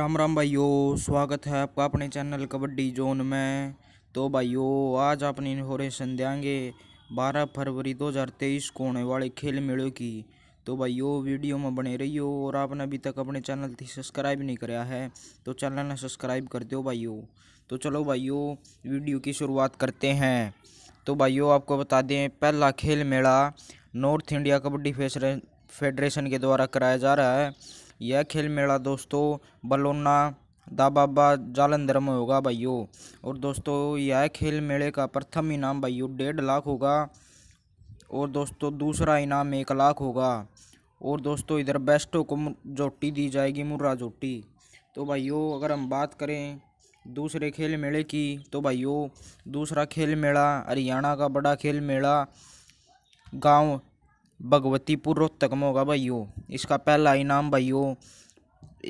राम राम भाइयों स्वागत है आपका अपने चैनल कबड्डी जोन में तो भाइयों आज अपनी इन्फॉर्मेशन देंगे 12 फरवरी 2023 को होने वाले खेल मेलों की तो भाइयों वीडियो में बने रहियो और आपने अभी तक अपने चैनल की सब्सक्राइब नहीं कराया है तो चैनल ने सब्सक्राइब कर दो भाइयों तो चलो भाइयों वीडियो की शुरुआत करते हैं तो भाइयों आपको बता दें पहला खेल मेला नॉर्थ इंडिया कबड्डी फेडरेशन के द्वारा कराया जा रहा है यह खेल मेला दोस्तों बलोना दाबाबा जालंधर में होगा भाइयों और दोस्तों यह खेल मेले का प्रथम इनाम भाइयों डेढ़ लाख होगा और दोस्तों दूसरा इनाम एक लाख होगा और दोस्तों इधर बेस्टों को जोटी दी जाएगी मुर्रा जोटी तो भाइयों अगर हम बात करें दूसरे खेल मेले की तो भाइयों दूसरा खेल मेला हरियाणा का बड़ा खेल मेला गांव भगवतीपुर रोहतक में होगा भाइयों इसका पहला इनाम भाइयों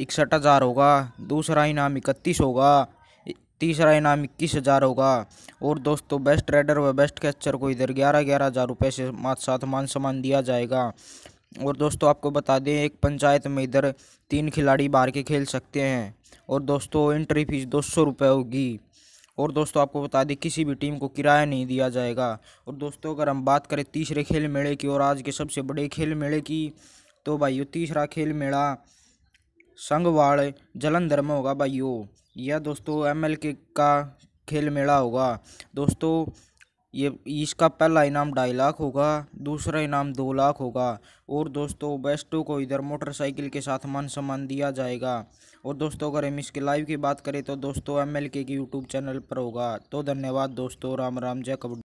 इकसठ हज़ार होगा दूसरा इनाम इकतीस होगा तीसरा इनाम इक्कीस हज़ार होगा और दोस्तों बेस्ट रेडर व बेस्ट कैचर को इधर ग्यारह ग्यारह हज़ार रुपये से साथ मान सम्मान दिया जाएगा और दोस्तों आपको बता दें एक पंचायत में इधर तीन खिलाड़ी बाहर के खेल सकते हैं और दोस्तों एंट्री फीस दो सौ रुपये होगी और दोस्तों आपको बता दें किसी भी टीम को किराया नहीं दिया जाएगा और दोस्तों अगर हम बात करें तीसरे खेल मेले की और आज के सबसे बड़े खेल मेले की तो भाई तीसरा खेल मेला संगवाड़ जलंधर में होगा भाई यह दोस्तों एम एल के का खेल मेला होगा दोस्तों ये इसका पहला इनाम ढाई लाख होगा दूसरा इनाम दो लाख होगा और दोस्तों बेस्टो को इधर मोटरसाइकिल के साथ मान सम्मान दिया जाएगा और दोस्तों अगर हम इसके लाइव की बात करें तो दोस्तों एम एल के यूट्यूब चैनल पर होगा तो धन्यवाद दोस्तों राम राम जय कबड्डी